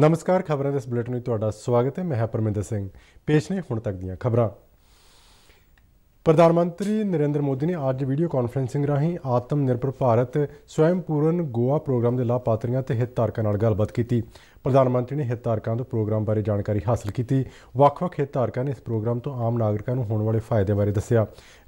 ਨਮਸਕਾਰ ਖਬਰਾਂ ਦੇ ਇਸ ਬੁਲੇਟਿਨ ਵਿੱਚ ਤੁਹਾਡਾ ਸਵਾਗਤ ਹੈ ਮੈਂ ਹਾਂ ਪਰਮਿੰਦਰ ਸਿੰਘ ਪੇਸ਼ ਨੇ ਹੁਣ ਤੱਕ ਦੀਆਂ ਖਬਰਾਂ ਪ੍ਰਧਾਨ ਮੰਤਰੀ ਨਰਿੰਦਰ ਮੋਦੀ ਨੇ ਅੱਜ ਵੀਡੀਓ ਕਾਨਫਰੰਸਿੰਗ ਰਾਹੀਂ ਆਤਮ ਨਿਰਭਰ ਭਾਰਤ ਸਵੈਮਪੂਰਨ ਗੋਆ ਪ੍ਰੋਗਰਾਮ ਦੇ ਲਾਭਪਾਤਰੀਆਂ ਤੇ ਹਿੱਤਧਾਰਕਾਂ ਨਾਲ ਗੱਲਬਾਤ ਕੀਤੀ ਪ੍ਰਧਾਨ ਮੰਤਰੀ ਨੇ ਹਿਤਧਾਰਕਾਂ ਤੋਂ ਪ੍ਰੋਗਰਾਮ ਬਾਰੇ ਜਾਣਕਾਰੀ ਹਾਸਲ ਕੀਤੀ ਵੱਖ-ਵੱਖ ਹਿਤਧਾਰਕਾਂ ਨੇ ਇਸ ਪ੍ਰੋਗਰਾਮ ਤੋਂ ਆਮ ਨਾਗਰਿਕਾਂ ਨੂੰ ਹੋਣ ਵਾਲੇ ਫਾਇਦੇ ਬਾਰੇ ਦੱਸਿਆ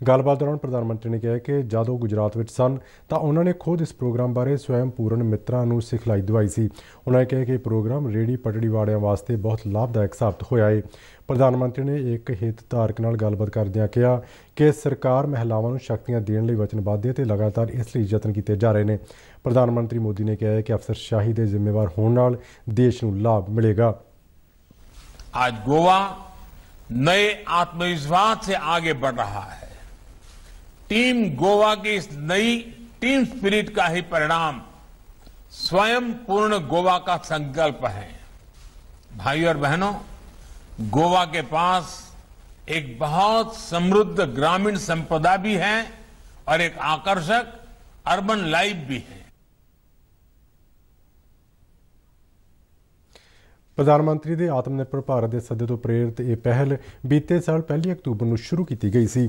ਗੱਲਬਾਤ ਦੌਰਾਨ ਪ੍ਰਧਾਨ ਮੰਤਰੀ ਨੇ ਕਿਹਾ ਕਿ ਜਦੋਂ ਗੁਜਰਾਤ ਵਿੱਚ ਸਨ ਤਾਂ ਉਹਨਾਂ ਨੇ ਖੁਦ ਇਸ ਪ੍ਰੋਗਰਾਮ ਬਾਰੇ ਸਵੈਮ ਪੂਰਨ ਮਿੱਤਰਾਂ ਨੂੰ ਸਿਖਲਾਈ ਦਵਾਈ ਸੀ ਉਹਨਾਂ ਨੇ ਕਿਹਾ ਕਿ ਇਹ ਪ੍ਰੋਗਰਾਮ ਰੇੜੀ ਪਟੜੀ ਵਾਲਿਆਂ ਵਾਸਤੇ ਬਹੁਤ ਲਾਭਦਾਇਕ ਸਾਬਤ ਹੋਇਆ ਹੈ ਪ੍ਰਧਾਨ ਮੰਤਰੀ ਨੇ ਇੱਕ ਹਿੱਤਧਾਰਕ ਨਾਲ ਗੱਲਬਾਤ ਕਰਦਿਆਂ ਕਿਹਾ ਕਿ ਸਰਕਾਰ ਮਹਿਲਾਵਾਂ ਨੂੰ ਸ਼ਕਤੀਆਂ ਦੇਣ ਲਈ ਵਚਨਬੱਧ ਹੈ ਤੇ ਲਗਾਤਾਰ ਇਸ ਲਈ ਯਤਨ ਕੀਤੇ ਜਾ ਰਹੇ ਨੇ प्रधानमंत्री मोदी ने कहा है कि अफसर शाही ਦੇ जिम्मेवार होने देश ਦੇਸ਼ ਨੂੰ ਲਾਭ आज गोवा नए आत्मविश्वास से आगे बढ़ रहा है टीम गोवा की इस नई टीम स्पिरिट का ही परिणाम स्वयं पूर्ण गोवा का संकल्प है भाई और बहनों गोवा के पास एक बहुत समृद्ध ग्रामीण संपदा भी है और एक आकर्षक अर्बन लाइफ भी है ਪ੍ਰਧਾਨ ਮੰਤਰੀ ਦੇ ਆਤਮ ਨਿਰਭਰ ਭਾਰਤ ਦੇ ਸੱਦੇ ਤੋਂ ਪ੍ਰੇਰਿਤ ਇਹ ਪਹਿਲ ਬੀਤੇ ਸਾਲ 1 ਅਕਤੂਬਰ ਨੂੰ ਸ਼ੁਰੂ ਕੀਤੀ ਗਈ ਸੀ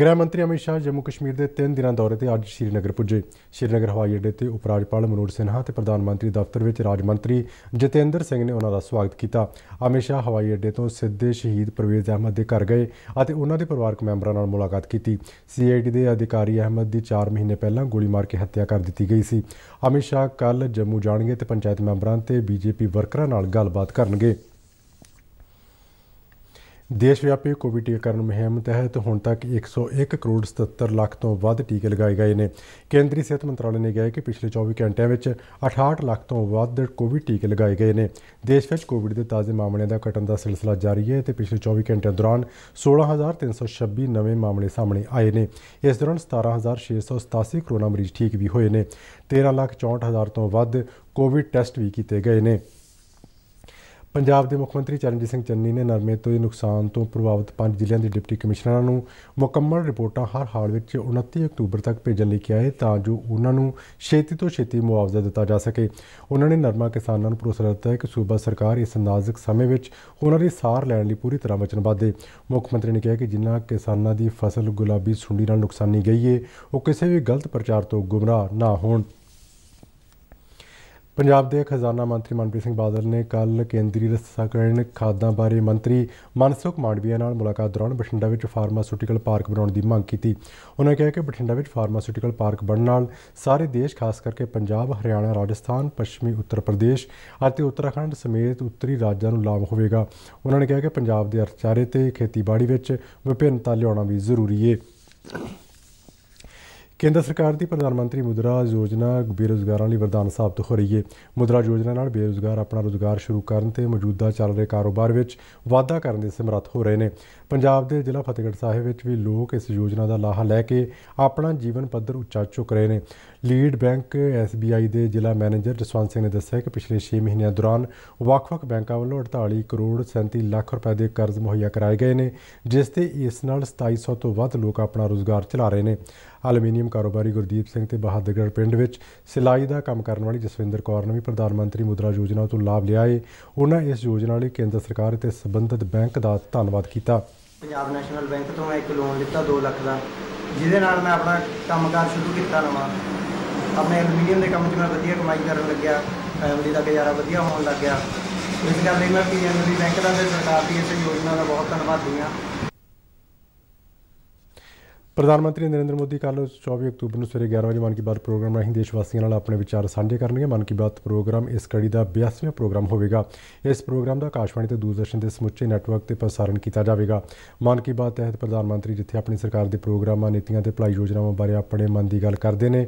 ਗ੍ਰਹਿ ਮੰਤਰੀ ਅਮਿਤ ਸ਼ਾਹ ਜੰਮੂ ਕਸ਼ਮੀਰ ਦੇ 3 ਦਿਨਾਂ ਦੌਰੇ ਤੇ ਅੱਜ ਸ਼੍ਰੀਨਗਰ ਪੁੱਜੇ ਸ਼੍ਰੀਨਗਰ ਹਵਾਈ ਅੱਡੇ ਤੇ ਉਪ ਰਾਜਪਾਲ ਮਨੋਜ ਸਿਨਹਾ ਤੇ ਪ੍ਰਧਾਨ ਮੰਤਰੀ ਦਫ਼ਤਰ ਵਿੱਚ ਰਾਜ ਮੰਤਰੀ ਜਤਿੰਦਰ ਸਿੰਘ ਨੇ ਉਹਨਾਂ ਦਾ ਸਵਾਗਤ ਕੀਤਾ ਅਮਿਤ ਸ਼ਾਹ ਹਵਾਈ ਅੱਡੇ ਤੋਂ ਸਿੱਧੇ ਸ਼ਹੀਦ ਪਰਵੇਜ਼ ਅਹਿਮਦ ਦੇ ਘਰ ਗਏ ਅਤੇ ਉਹਨਾਂ ਦੇ ਪਰਿਵਾਰਕ ਮੈਂਬਰਾਂ ਨਾਲ ਮੁਲਾਕਾਤ ਕੀਤੀ ਸੀਆਈਡੀ ਦੇ ਅਧਿਕਾਰੀ ਅਹਿਮਦ ਦੀ 4 ਮਹੀਨੇ ਪਹਿਲਾਂ ਗੋਲੀ ਮਾਰ ਕੇ ਹੱਤਿਆ ਕਰ ਦਿੱਤੀ ਗਈ ਸੀ ਅਮਿਤ ਸ਼ਾਹ ਕੱਲ ਜੰਮੂ ਜਾਣਗੇ ਤੇ ਪੰਚਾਇਤ ਮੈਂਬਰਾਂ ਤੇ ਬੀਜੇਪੀ ਵਰਕਰਾਂ ਨਾਲ ਗੱਲਬਾਤ ਕਰਨਗੇ ਦੇਸ਼ ਵਿਆਪੀ ਕੋਵਿਡ ਟੀਕਾਕਰਨ ਮੁਹਿੰਮ ਤਹਿਤ ਹੁਣ ਤੱਕ 101 ਕਰੋੜ 77 ਲੱਖ ਤੋਂ ਵੱਧ ਟੀਕੇ ਲਗਾਏ ਗਏ ਨੇ ਕੇਂਦਰੀ ਸਿਹਤ ਮੰਤਰਾਲੇ ਨੇ ਕਿਹਾ ਕਿ ਪਿਛਲੇ 24 ਘੰਟਿਆਂ ਵਿੱਚ 68 ਲੱਖ ਤੋਂ ਵੱਧ ਕੋਵਿਡ ਟੀਕੇ ਲਗਾਏ ਗਏ ਨੇ ਦੇਸ਼ ਵਿੱਚ ਕੋਵਿਡ ਦੇ ਤਾਜ਼ੇ ਮਾਮਲਿਆਂ ਦਾ ਘਟਣ ਦਾ ਸਿਲਸਿਲਾ ਜਾਰੀ ਹੈ ਤੇ ਪਿਛਲੇ 24 ਘੰਟਿਆਂ ਦੌਰਾਨ 16326 ਨਵੇਂ ਮਾਮਲੇ ਸਾਹਮਣੇ ਆਏ ਨੇ ਇਸ ਦੌਰਾਨ 17687 ਕਰੋਨਾ ਮਰੀਜ਼ ਠੀਕ ਵੀ ਹੋਏ ਨੇ 13 ਲੱਖ 64000 ਤੋਂ ਵੱਧ ਕੋਵਿਡ ਟੈਸਟ ਵੀ ਕੀਤੇ ਗਏ ਨੇ ਪੰਜਾਬ ਦੇ ਮੁੱਖ ਮੰਤਰੀ ਚਰਨਜੀਤ ਸਿੰਘ ਚੰਨੀ ਨੇ ਨਰਮੇ ਤੋਂ ਨੁਕਸਾਨ ਤੋਂ ਪ੍ਰਭਾਵਿਤ ਪੰਜ ਜ਼ਿਲ੍ਹਿਆਂ ਦੇ ਡਿਪਟੀ ਕਮਿਸ਼ਨਰਾਂ ਨੂੰ ਮੁਕੰਮਲ ਰਿਪੋਰਟਾਂ ਹਰ ਹਾਲ ਵਿੱਚ 29 ਅਕਤੂਬਰ ਤੱਕ ਭੇਜਣ ਲਈ ਕਿਹਾ ਹੈ ਤਾਂ ਜੋ ਉਹਨਾਂ ਨੂੰ ਛੇਤੀ ਤੋਂ ਛੇਤੀ ਮੁਆਵਜ਼ਾ ਦਿੱਤਾ ਜਾ ਸਕੇ ਉਹਨਾਂ ਨੇ ਨਰਮਾ ਕਿਸਾਨਾਂ ਨੂੰ ਭਰੋਸਾ ਦਿੱਤਾ ਹੈ ਕਿ ਸੂਬਾ ਸਰਕਾਰ ਇਸ ਨਾਜ਼ੁਕ ਸਮੇਂ ਵਿੱਚ ਉਹਨਾਂ ਦੀ ਸਾਰ ਲੈਣ ਲਈ ਪੂਰੀ ਤਰ੍ਹਾਂ ਵਚਨਬੱਧ ਹੈ ਮੁੱਖ ਮੰਤਰੀ ਨੇ ਕਿਹਾ ਕਿ ਜਿਨ੍ਹਾਂ ਕਿਸਾਨਾਂ ਦੀ ਫਸਲ ਗੁਲਾਬੀ ਸੁੰਡੀ ਨਾਲ ਨੁਕਸਾਨੀ ਗਈ ਹੈ ਉਹ ਕਿਸੇ ਵੀ ਗਲਤ ਪ੍ਰਚਾਰ ਤੋਂ ਗੁੰਮਰਾਹ ਨਾ ਹੋਣ ਪੰਜਾਬ ਦੇ ਖਜ਼ਾਨਾ ਮੰਤਰੀ ਮਨਪ੍ਰੀਤ ਸਿੰਘ ਬਾਦਲ ਨੇ ਕੱਲ ਕੇਂਦਰੀ ਰਸਾਇਣ ਖਾਦਾਂ ਬਾਰੇ ਮੰਤਰੀ ਮਨਸੁਖ ਮਾਂਡਵੀਆ ਨਾਲ ਮੁਲਾਕਾਤ ਦੌਰਾਨ ਬਠਿੰਡਾ ਵਿੱਚ ਫਾਰਮਾਸਿਊਟੀਕਲ ਪਾਰਕ ਬਣਾਉਣ ਦੀ ਮੰਗ ਕੀਤੀ ਉਹਨਾਂ ਕਿਹਾ ਕਿ ਬਠਿੰਡਾ ਵਿੱਚ ਫਾਰਮਾਸਿਊਟੀਕਲ ਪਾਰਕ ਬਣਨ ਨਾਲ ਸਾਰੇ ਦੇਸ਼ ਖਾਸ ਕਰਕੇ ਪੰਜਾਬ ਹਰਿਆਣਾ ਰਾਜਸਥਾਨ ਪੱਛਮੀ ਉੱਤਰ ਪ੍ਰਦੇਸ਼ ਅਤੇ ਉੱਤਰਾਖੰਡ ਸਮੇਤ ਉੱਤਰੀ ਰਾਜਾਂ ਨੂੰ ਲਾਭ ਹੋਵੇਗਾ ਉਹਨਾਂ ਨੇ ਕਿਹਾ ਕਿ ਪੰਜਾਬ ਦੇ ਅਰਥਚਾਰੇ ਤੇ ਖੇਤੀਬਾੜੀ ਵਿੱਚ ਵਿਭਿੰਨਤਾ ਲਿਆਉਣਾ ਵੀ ਜ਼ਰੂਰੀ ਹੈ ਕੇਂਦਰ ਸਰਕਾਰ ਦੀ ਪ੍ਰਧਾਨ ਮੰਤਰੀ ਮੁਦਰਾ ਯੋਜਨਾ ਬੇਰੋਜ਼ਗਾਰਾਂ ਲਈ ਵਰਦਾਨ ਸਾਬਤ ਹੋ ਰਹੀ ਹੈ ਮੁਦਰਾ ਯੋਜਨਾ ਨਾਲ ਬੇਰੋਜ਼ਗਾਰ ਆਪਣਾ ਰੋਜ਼ਗਾਰ ਸ਼ੁਰੂ ਕਰਨ ਤੇ ਮੌਜੂਦਾ ਚੱਲ ਰਹੇ ਕਾਰੋਬਾਰ ਵਿੱਚ ਵਾਧਾ ਕਰਨ ਦੇ ਸਮਰੱਥ ਹੋ ਰਹੇ ਨੇ ਪੰਜਾਬ ਦੇ ਜ਼ਿਲ੍ਹਾ ਫਤਿਹਗੜ੍ਹ ਸਾਹਿਬ ਵਿੱਚ ਵੀ ਲੋਕ ਇਸ ਯੋਜਨਾ ਦਾ ਲਾਹਾ ਲੈ ਕੇ ਆਪਣਾ ਜੀਵਨ ਪੱਧਰ ਉੱਚਾ ਚੁੱਕ ਰਹੇ ਨੇ ਲੀਡ ਬੈਂਕ ਐਸਬੀਆਈ ਦੇ ਜ਼ਿਲ੍ਹਾ ਮੈਨੇਜਰ ਜਸਵੰਤ ਸਿੰਘ ਨੇ ਦੱਸਿਆ ਕਿ ਪਿਛਲੇ 6 ਮਹੀਨਿਆਂ ਦੌਰਾਨ ਵੱਖ-ਵੱਖ ਬੈਂਕਾਂ ਵੱਲੋਂ 48 ਕਰੋੜ 37 ਲੱਖ ਰੁਪਏ ਦੇ ਕਰਜ਼ ਮੁਹੱਈਆ ਕਰਾਏ ਗਏ ਨੇ ਜਿਸ ਤੇ ਇਸ ਨਾਲ 2700 ਤੋਂ ਵੱਧ ਲੋਕ ਆਪਣਾ ਰੋਜ਼ਗਾਰ ਚਲਾ ਰਹੇ ਨੇ ਐਲੂਮੀਨੀਅਮ ਕਾਰੋਬਾਰੀ ਗੁਰਦੀਪ ਸਿੰਘ ਤੇ ਬਹਾਦਰਗੜ ਪਿੰਡ ਵਿੱਚ ਸਿਲਾਈ ਦਾ ਕੰਮ ਕਰਨ ਵਾਲੀ ਜਸਵਿੰਦਰ ਕੌਰ ਨੇ ਵੀ ਪ੍ਰਧਾਨ ਮੰਤਰੀ ਮੁਦਰਾ ਯੋਜਨਾ ਤੋਂ ਲਾਭ ਲਿਆ ਏ ਉਹਨਾਂ ਇਸ ਯੋਜਨਾ ਲਈ ਕੇਂਦਰ ਸਰਕਾਰ ਅਤੇ ਸਬੰਧਤ ਬੈਂਕ ਦਾ ਧੰਨਵਾਦ ਕੀਤਾ ਪੰਜਾਬ ਨੈਸ਼ਨਲ ਬੈਂਕ ਤੋਂ ਮੈਂ ਇੱਕ ਲੋਨ ਲਿੱਤਾ 2 ਲੱਖ ਦਾ ਜਿਹਦੇ ਨਾਲ ਮੈਂ ਆਪਣਾ ਕੰਮਕਾਰ ਸ਼ੁਰੂ ਕੀਤਾ ਨਵਾਂ ਆਪਣੇ ਐਲੂਮੀਨੀਅਮ ਦੇ ਕੰਮ 'ਚ ਮੈਂ ਵਧੀਆ ਕਮਾਈ ਕਰਨ ਲੱਗਿਆ ਫੈਮਿਲੀ ਦਾ ਗੁਜ਼ਾਰਾ ਵਧੀਆ ਹੋਣ ਲੱਗਿਆ ਇਸ ਕਰਕੇ ਮੈਂ ਪੀਐਨਬੀ ਬੈਂਕ ਦਾ ਤੇ ਸਰਕਾਰ ਦੀ ਇਸ ਯੋਜਨਾ ਦਾ ਬਹੁਤ ਧੰਨਵਾਦੀ ਹਾਂ ਪ੍ਰਧਾਨ ਮੰਤਰੀ ਨਰਿੰਦਰ ਮੋਦੀ ਕੱਲ 24 ਅਕਤੂਬਰ ਨੂੰ ਸਵੇਰੇ 11 ਵਜੇ ਮਨ ਕੀ ਬਾਤ ਪ੍ਰੋਗਰਾਮ ਰਾਹੀਂ ਦੇਸ਼ ਵਾਸੀਆਂ ਨਾਲ ਆਪਣੇ ਵਿਚਾਰ ਸਾਂਝੇ ਕਰਨਗੇ ਮਨ ਕੀ ਬਾਤ ਪ੍ਰੋਗਰਾਮ ਇਸ ਕੜੀ ਦਾ 82ਵਾਂ ਪ੍ਰੋਗਰਾਮ ਹੋਵੇਗਾ ਇਸ ਪ੍ਰੋਗਰਾਮ ਦਾ ਆਕਾਸ਼ਵਾਣੀ ਤੇ ਦੂਰਦਰਸ਼ਨ ਦੇ ਸਮੁੱਚੇ ਨੈਟਵਰਕ ਤੇ ਪ੍ਰਸਾਰਣ ਕੀਤਾ ਜਾਵੇਗਾ ਮਨ ਕੀ ਬਾਤ ਤਹਿਤ ਪ੍ਰਧਾਨ ਮੰਤਰੀ ਜਿੱਥੇ ਆਪਣੀ ਸਰਕਾਰ ਦੇ ਪ੍ਰੋਗਰਾਮਾਂ ਨੀਤੀਆਂ ਤੇ ਭਲਾਈ ਯੋਜਨਾਵਾਂ ਬਾਰੇ ਆਪਣੇ ਮਨ ਦੀ ਗੱਲ ਕਰਦੇ ਨੇ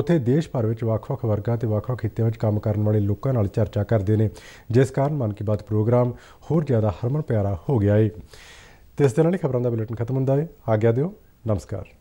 ਉੱਥੇ ਦੇਸ਼ ਭਰ ਵਿੱਚ ਵੱਖ-ਵੱਖ ਵਰਗਾਂ ਤੇ ਵੱਖ-ਵੱਖ ਖੇਤਰਾਂ ਵਿੱਚ ਕੰਮ ਕਰਨ ਵਾਲੇ ਲੋਕਾਂ ਨਾਲ ਚਰਚਾ ਕਰਦੇ ਨੇ ਜਿਸ ਕਾਰਨ ਮਨ ਕੀ ਬਾਤ ਪ੍ਰੋਗਰਾਮ ਹੋਰ ਜ਼ਿਆਦਾ ਹਰਮਨ ਪਿਆਰਾ ਹੋ ਗਿਆ ਏ ਤੇ ਇਸ ਤਰ੍ਹਾਂ ਦੀ ਖਬਰਾਂ ਦਾ ਬੁਲੇਟਿਨ ਖਤਮ ਹੁੰਦਾ ਹੈ ਆਗਿਆ ਦਿਓ nam skaže.